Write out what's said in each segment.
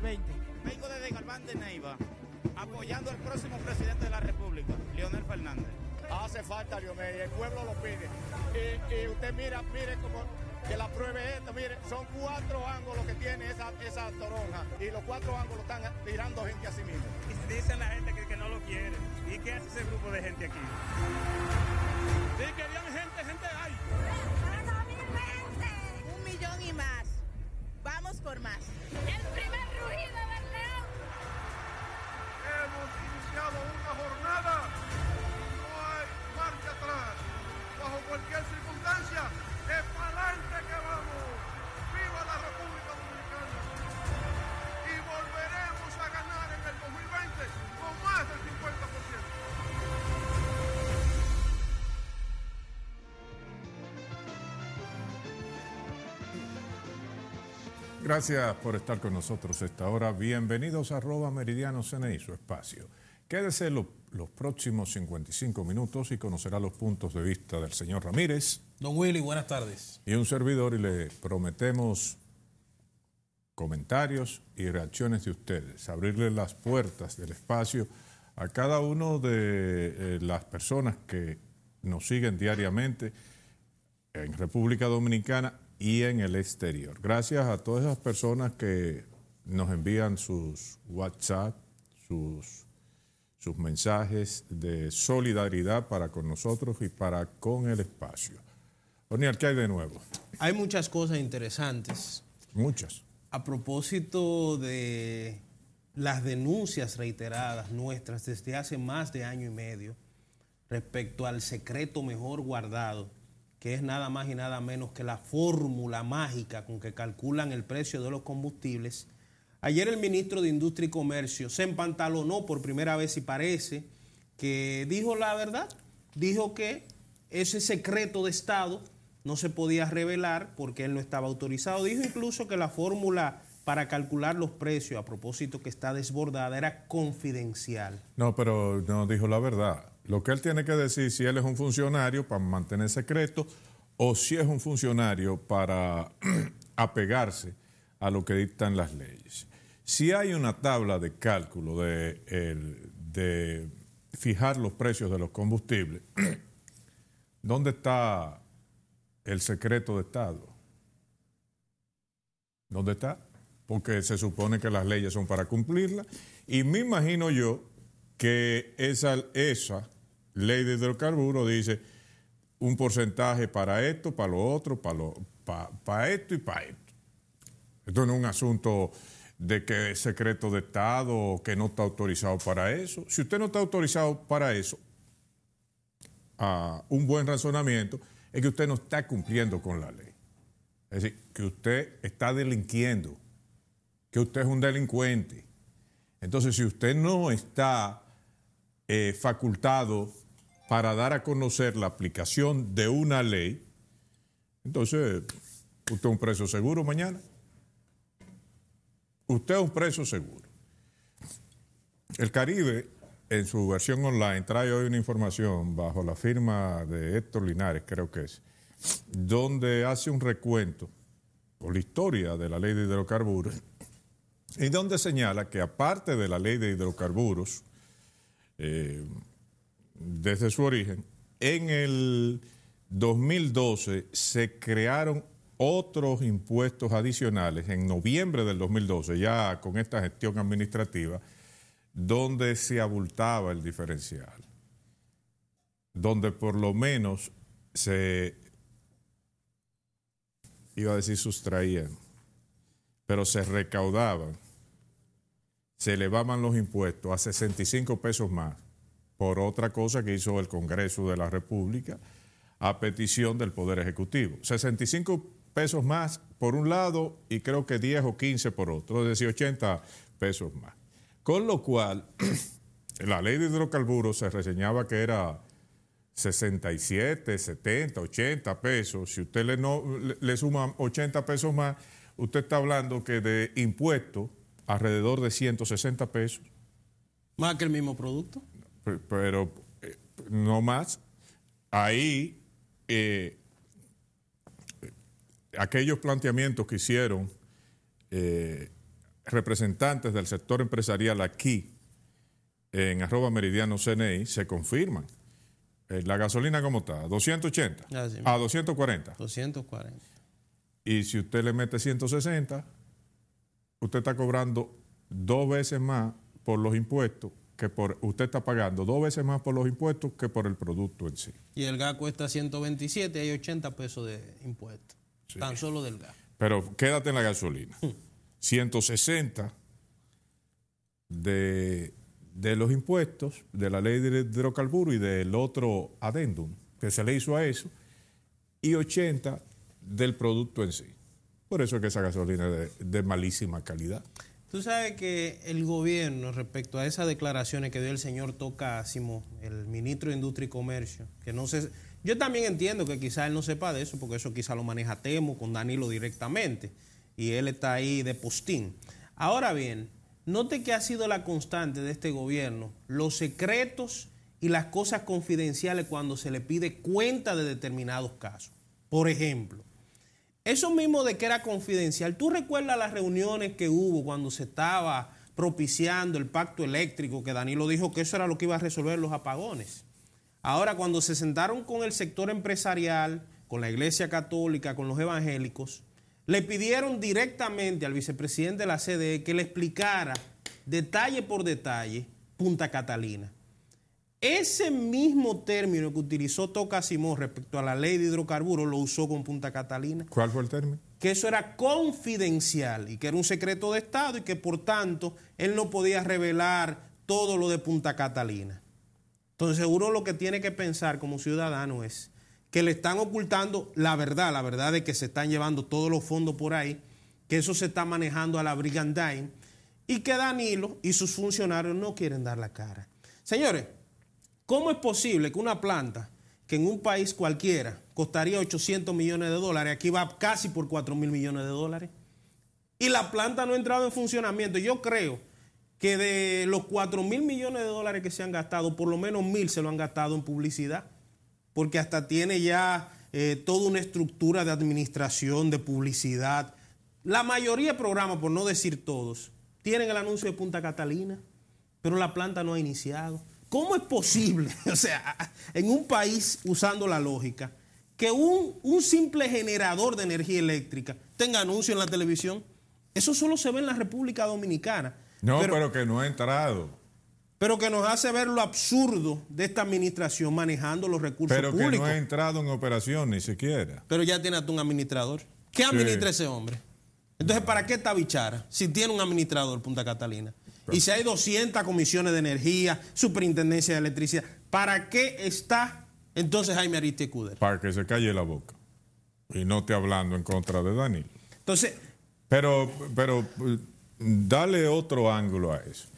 20. Vengo desde Galván de Neiva, apoyando al próximo presidente de la República, Leonel Fernández. Hace falta, Leonel, el pueblo lo pide. Y, usted mira, mire como que la pruebe esto, mire, son cuatro ángulos que tiene esa, esa toronja y los cuatro ángulos están tirando gente a sí mismo. Y dicen la gente que, no lo quiere. ¿Y qué hace ese grupo de gente aquí? Sí, querían gente, gente hay. ¡2020! Un millón y más. Vamos por más. Gracias por estar con nosotros esta hora. Bienvenidos a arroba Meridiano CNI, su espacio. Quédese los próximos 55 minutos y conocerá los puntos de vista del señor Ramírez. Don Willy, buenas tardes. Y un servidor y le prometemos comentarios y reacciones de ustedes, abrirle las puertas del espacio a cada una de eh, las personas que nos siguen diariamente en República Dominicana y en el exterior. Gracias a todas esas personas que nos envían sus WhatsApp, sus, sus mensajes de solidaridad para con nosotros y para con el espacio. Oniel, ¿qué hay de nuevo? Hay muchas cosas interesantes. Muchas. A propósito de las denuncias reiteradas nuestras desde hace más de año y medio respecto al secreto mejor guardado que es nada más y nada menos que la fórmula mágica con que calculan el precio de los combustibles, ayer el ministro de Industria y Comercio se empantalonó por primera vez y parece que dijo la verdad, dijo que ese secreto de Estado no se podía revelar porque él no estaba autorizado, dijo incluso que la fórmula para calcular los precios, a propósito que está desbordada, era confidencial. No, pero no dijo la verdad. Lo que él tiene que decir si él es un funcionario para mantener secreto o si es un funcionario para apegarse a lo que dictan las leyes. Si hay una tabla de cálculo de, de fijar los precios de los combustibles, ¿dónde está el secreto de Estado? ¿Dónde está? Porque se supone que las leyes son para cumplirlas. Y me imagino yo que esa, ley de hidrocarburos dice un porcentaje para esto, para lo otro, para, lo, para, esto y para esto. Esto no es un asunto de que es secreto de Estado o que no está autorizado para eso. Si usted no está autorizado para eso, a ah, un buen razonamiento, es que usted no está cumpliendo con la ley. Es decir, que usted está delinquiendo, que usted es un delincuente. Entonces, si usted no está eh, facultado para dar a conocer la aplicación de una ley, entonces usted es un preso seguro mañana. Usted es un preso seguro. El Caribe, en su versión online, trae hoy una información bajo la firma de Héctor Linares, creo que es, donde hace un recuento por la historia de la ley de hidrocarburos y donde señala que aparte de la ley de hidrocarburos, eh, desde su origen. En el 2012 se crearon otros impuestos adicionales en noviembre del 2012, ya con esta gestión administrativa, donde se abultaba el diferencial, donde por lo menos se, iba a decir sustraían, pero se recaudaban se elevaban los impuestos a 65 pesos más por otra cosa que hizo el Congreso de la República a petición del Poder Ejecutivo. 65 pesos más por un lado y creo que 10 o 15 por otro, es decir, 80 pesos más. Con lo cual, la ley de hidrocarburos se reseñaba que era 67, 70, 80 pesos. Si usted le, suma 80 pesos más, usted está hablando que de impuestos alrededor de 160 pesos. ¿Más que el mismo producto? Pero, eh, no más. Ahí, eh, eh, aquellos planteamientos que hicieron representantes del sector empresarial aquí, en arroba meridiano CNI, se confirman. La gasolina, ¿cómo está? 280. a 240. 240. Y si usted le mete 160, usted está cobrando dos veces más por los impuestos que por usted está pagando dos veces más por los impuestos que por el producto en sí. Y el gas cuesta 127, hay 80 pesos de impuestos, tan solo del gas. Pero quédate en la gasolina. 160 hmm. de, de los impuestos, de la ley de hidrocarburos y del otro adendum que se le hizo a eso, y 80 del producto en sí. Por eso es que esa gasolina es de, malísima calidad. Tú sabes que el gobierno, respecto a esas declaraciones que dio el señor Tocásimo, el ministro de Industria y Comercio, que no sé, Yo también entiendo que quizás él no sepa de eso, porque eso quizá lo maneja Temo con Danilo directamente, y él está ahí de postín. Ahora bien, note que ha sido la constante de este gobierno, los secretos y las cosas confidenciales cuando se le pide cuenta de determinados casos. Por ejemplo, eso mismo de que era confidencial. ¿Tú recuerdas las reuniones que hubo cuando se estaba propiciando el pacto eléctrico, que Danilo dijo que eso era lo que iba a resolver los apagones? Ahora, cuando se sentaron con el sector empresarial, con la Iglesia Católica, con los evangélicos, le pidieron directamente al vicepresidente de la CDE que le explicara detalle por detalle Punta Catalina. Ese mismo término que utilizó Toca Simón respecto a la ley de hidrocarburos lo usó con Punta Catalina. ¿Cuál fue el término? Que eso era confidencial y que era un secreto de Estado y que por tanto él no podía revelar todo lo de Punta Catalina. Entonces uno lo que tiene que pensar como ciudadano es que le están ocultando la verdad, la verdad de que se están llevando todos los fondos por ahí, que eso se está manejando a la brigandine y que Danilo y sus funcionarios no quieren dar la cara. Señores, ¿Cómo es posible que una planta que en un país cualquiera costaría 800 millones de dólares, aquí va casi por 4 mil millones de dólares? Y la planta no ha entrado en funcionamiento. Yo creo que de los 4 mil millones de dólares que se han gastado, por lo menos mil se lo han gastado en publicidad, porque hasta tiene ya eh, toda una estructura de administración, de publicidad. La mayoría de programas, por no decir todos, tienen el anuncio de Punta Catalina, pero la planta no ha iniciado. ¿Cómo es posible, o sea, en un país usando la lógica, que un, un simple generador de energía eléctrica tenga anuncio en la televisión? Eso solo se ve en la República Dominicana. No, pero, que no ha entrado pero que nos hace ver lo absurdo de esta administración manejando los recursos públicos. Pero que no ha entrado en operación ni siquiera. Pero ya tiene hasta un administrador. ¿Qué administra ese hombre? Entonces, ¿para qué está bichara si tiene un administrador Punta Catalina? Y si hay 200 comisiones de energía, superintendencia de electricidad, ¿para qué está entonces Jaime Ariste Para que se calle la boca y no esté hablando en contra de Daniel. Entonces. Pero, pero dale otro ángulo a eso.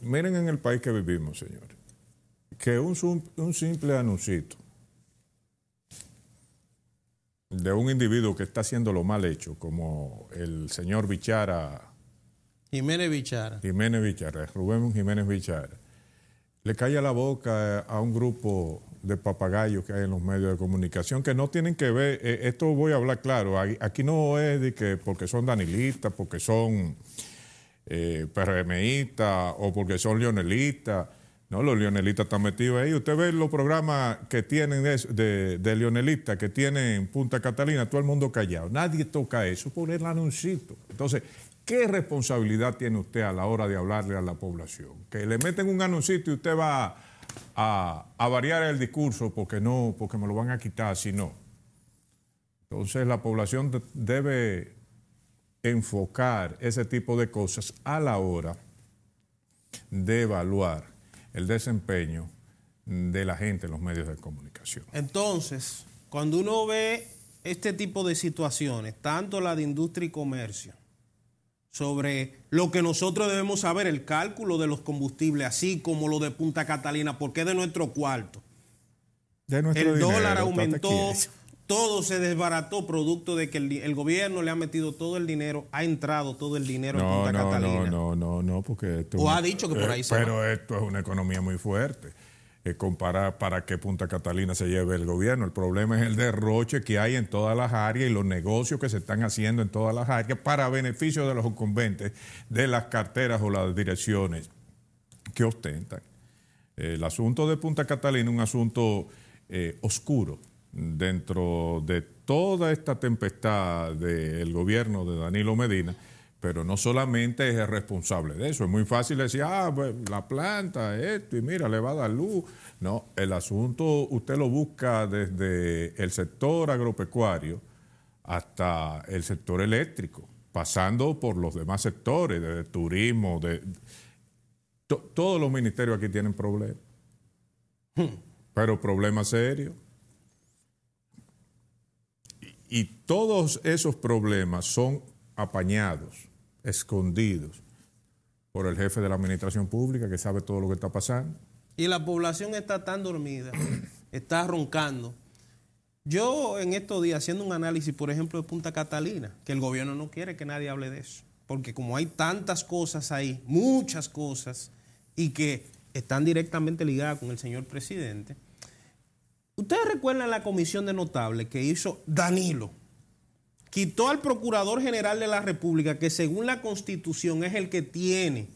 Miren en el país que vivimos, señores, que un, un simple anuncito de un individuo que está haciendo lo mal hecho, como el señor Bichara Jiménez Vichara. Jiménez Vichara, Rubén Jiménez Vichara. Le calla la boca a un grupo de papagayos que hay en los medios de comunicación que no tienen que ver, eh, esto voy a hablar claro, aquí no es de que porque son danilistas, porque son eh, o porque son leonelistas. No, los leonelistas están metidos ahí. Usted ve los programas que tienen de, leonelistas, que tienen Punta Catalina, todo el mundo callado. Nadie toca eso por el anuncito. Entonces, ¿Qué responsabilidad tiene usted a la hora de hablarle a la población? Que le meten un anuncio y usted va a, variar el discurso porque no, porque me lo van a quitar, si no. Entonces la población debe enfocar ese tipo de cosas a la hora de evaluar el desempeño de la gente en los medios de comunicación. Entonces, cuando uno ve este tipo de situaciones, tanto la de industria y comercio, sobre lo que nosotros debemos saber, el cálculo de los combustibles, así como lo de Punta Catalina, porque de nuestro cuarto. el dólar aumentó, todo se desbarató producto de que el, gobierno le ha metido todo el dinero, ha entrado todo el dinero en Punta Catalina. No, no, no, no, porque esto... O ha dicho que por eh, ahí Pero esto es una economía muy fuerte. Eh, comparar para qué Punta Catalina se lleve el gobierno. El problema es el derroche que hay en todas las áreas y los negocios que se están haciendo en todas las áreas para beneficio de los incumbentes de las carteras o las direcciones que ostentan. el asunto de Punta Catalina es un asunto eh, oscuro dentro de toda esta tempestad del gobierno de Danilo Medina pero no solamente es el responsable de eso. Es muy fácil decir, ah, pues, la planta, esto, y mira, le va a dar luz. No, el asunto usted lo busca desde el sector agropecuario hasta el sector eléctrico, pasando por los demás sectores, de turismo, de... todos los ministerios aquí tienen problemas. Hmm. Pero problemas serios. y todos esos problemas son apañados escondidos por el jefe de la administración pública que sabe todo lo que está pasando. Y la población está tan dormida, está roncando. Yo en estos días haciendo un análisis, por ejemplo, de Punta Catalina, que el gobierno no quiere que nadie hable de eso, porque como hay tantas cosas ahí, muchas cosas, y que están directamente ligadas con el señor presidente, ustedes recuerdan la comisión de notables que hizo Danilo quitó al Procurador General de la República, que según la Constitución es el que tiene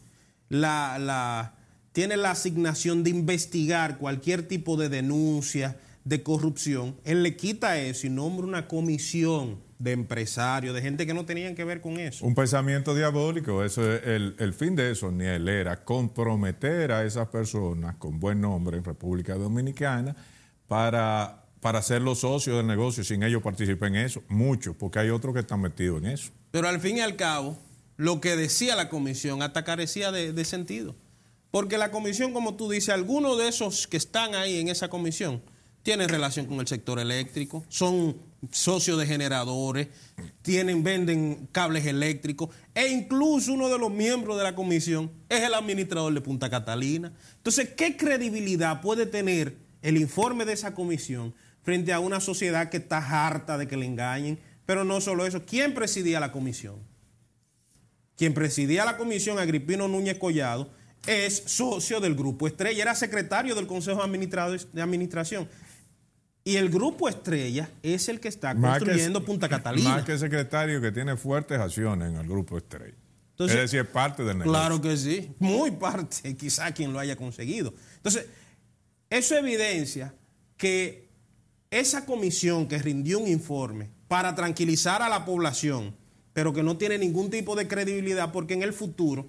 la, tiene la asignación de investigar cualquier tipo de denuncia de corrupción, él le quita eso y nombra una comisión de empresarios, de gente que no tenían que ver con eso. Un pensamiento diabólico, eso es el, el, fin de eso, ni él era comprometer a esas personas con buen nombre en República Dominicana para para ser los socios del negocio, sin ellos participar en eso. Muchos, porque hay otros que están metidos en eso. Pero al fin y al cabo, lo que decía la comisión hasta carecía de, sentido. Porque la comisión, como tú dices, algunos de esos que están ahí en esa comisión tienen relación con el sector eléctrico, son socios de generadores, tienen, venden cables eléctricos, e incluso uno de los miembros de la comisión es el administrador de Punta Catalina. Entonces, ¿qué credibilidad puede tener el informe de esa comisión frente a una sociedad que está harta de que le engañen. Pero no solo eso, ¿quién presidía la comisión? Quien presidía la comisión, Agripino Núñez Collado, es socio del Grupo Estrella, era secretario del Consejo de Administración. Y el Grupo Estrella es el que está construyendo Punta Catalina. Más que secretario que tiene fuertes acciones en el Grupo Estrella. Entonces, es decir, es parte del negocio. Claro que sí, muy parte, quizá quien lo haya conseguido. Entonces, eso evidencia que esa comisión que rindió un informe para tranquilizar a la población, pero que no tiene ningún tipo de credibilidad, porque en el futuro,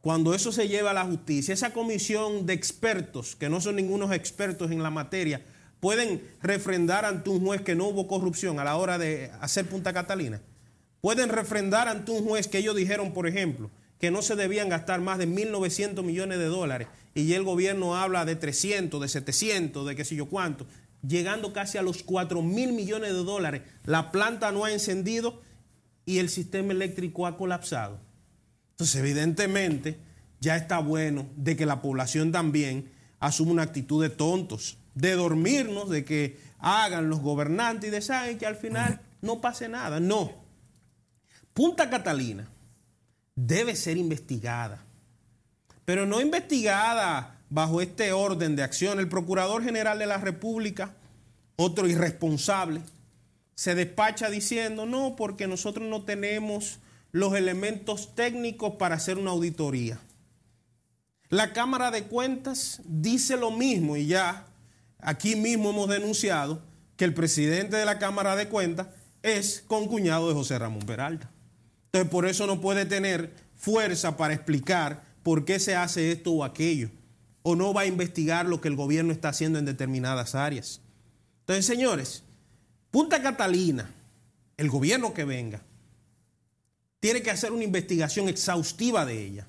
cuando eso se lleva a la justicia, esa comisión de expertos, que no son ningunos expertos en la materia, pueden refrendar ante un juez que no hubo corrupción a la hora de hacer Punta Catalina. Pueden refrendar ante un juez que ellos dijeron, por ejemplo, que no se debían gastar más de 1.900 millones de dólares y el gobierno habla de 300, de 700, de qué sé yo cuánto llegando casi a los 4 mil millones de dólares. La planta no ha encendido y el sistema eléctrico ha colapsado. Entonces, evidentemente, ya está bueno de que la población también asuma una actitud de tontos, de dormirnos, de que hagan los gobernantes y de que al final no pase nada. No. Punta Catalina debe ser investigada, pero no investigada bajo este orden de acción, el Procurador General de la República, otro irresponsable, se despacha diciendo, no, porque nosotros no tenemos los elementos técnicos para hacer una auditoría. La Cámara de Cuentas dice lo mismo y ya aquí mismo hemos denunciado que el presidente de la Cámara de Cuentas es concuñado de José Ramón Peralta. Entonces por eso no puede tener fuerza para explicar por qué se hace esto o aquello o no va a investigar lo que el gobierno está haciendo en determinadas áreas. Entonces, señores, Punta Catalina, el gobierno que venga, tiene que hacer una investigación exhaustiva de ella.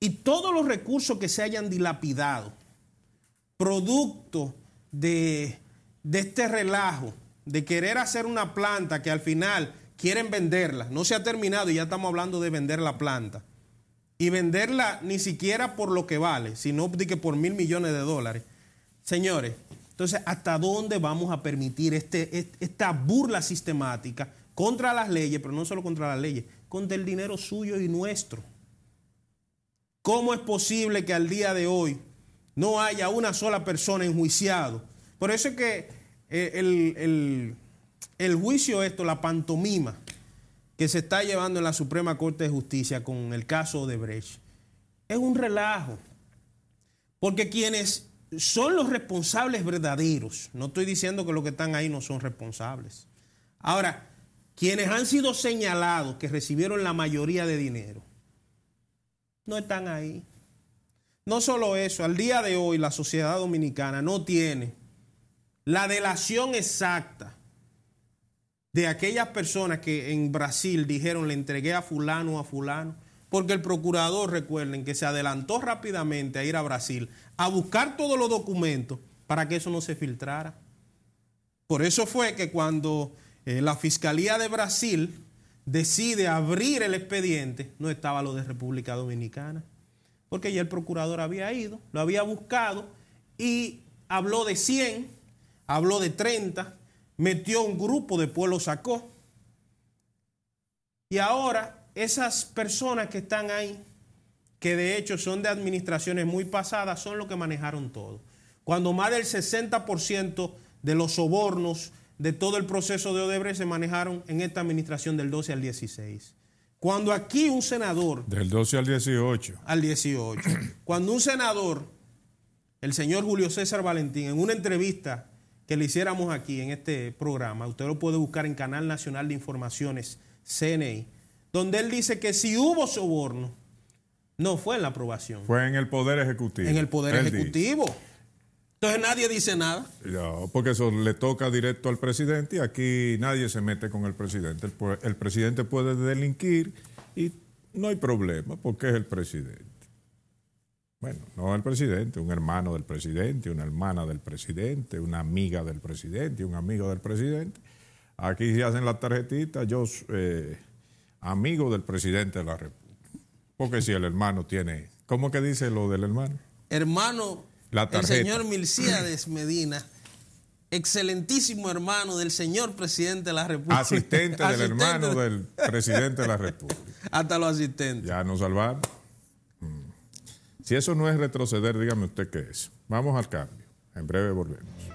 Y todos los recursos que se hayan dilapidado, producto de, este relajo, de querer hacer una planta que al final quieren venderla, no se ha terminado y ya estamos hablando de vender la planta y venderla ni siquiera por lo que vale, sino que por mil millones de dólares. Señores, entonces, ¿hasta dónde vamos a permitir este, esta burla sistemática contra las leyes, pero no solo contra las leyes, contra el dinero suyo y nuestro? ¿Cómo es posible que al día de hoy no haya una sola persona enjuiciado? Por eso es que eh, el, el juicio esto, la pantomima, que se está llevando en la Suprema Corte de Justicia con el caso de Brecht es un relajo. Porque quienes son los responsables verdaderos, no estoy diciendo que los que están ahí no son responsables. Ahora, quienes han sido señalados que recibieron la mayoría de dinero, no están ahí. No solo eso, al día de hoy la sociedad dominicana no tiene la delación exacta de aquellas personas que en Brasil dijeron le entregué a fulano a fulano, porque el procurador, recuerden, que se adelantó rápidamente a ir a Brasil a buscar todos los documentos para que eso no se filtrara. Por eso fue que cuando eh, la Fiscalía de Brasil decide abrir el expediente, no estaba lo de República Dominicana, porque ya el procurador había ido, lo había buscado y habló de 100, habló de 30, metió un grupo de pueblo, sacó. Y ahora esas personas que están ahí, que de hecho son de administraciones muy pasadas, son los que manejaron todo. Cuando más del 60% de los sobornos de todo el proceso de Odebrecht se manejaron en esta administración del 12 al 16. Cuando aquí un senador... Del 12 al 18. Al 18. Cuando un senador, el señor Julio César Valentín, en una entrevista que le hiciéramos aquí en este programa, usted lo puede buscar en Canal Nacional de Informaciones, CNI, donde él dice que si hubo soborno, no fue en la aprobación. Fue en el Poder Ejecutivo. En el Poder Ejecutivo. Entonces nadie dice nada. No, porque eso le toca directo al presidente y aquí nadie se mete con el presidente. el presidente puede delinquir y no hay problema porque es el presidente. Bueno, no el presidente, un hermano del presidente, una hermana del presidente, una amiga del presidente, un amigo del presidente. Aquí se hacen las tarjetitas, yo eh, amigo del presidente de la República. Porque si el hermano tiene, ¿cómo que dice lo del hermano? Hermano, la señor Milcíades Medina excelentísimo hermano del señor presidente de la República. Asistente del hermano del presidente de la República. Hasta los asistentes. Ya nos salvaron. Si eso no es retroceder, dígame usted qué es. Vamos al cambio. En breve volvemos.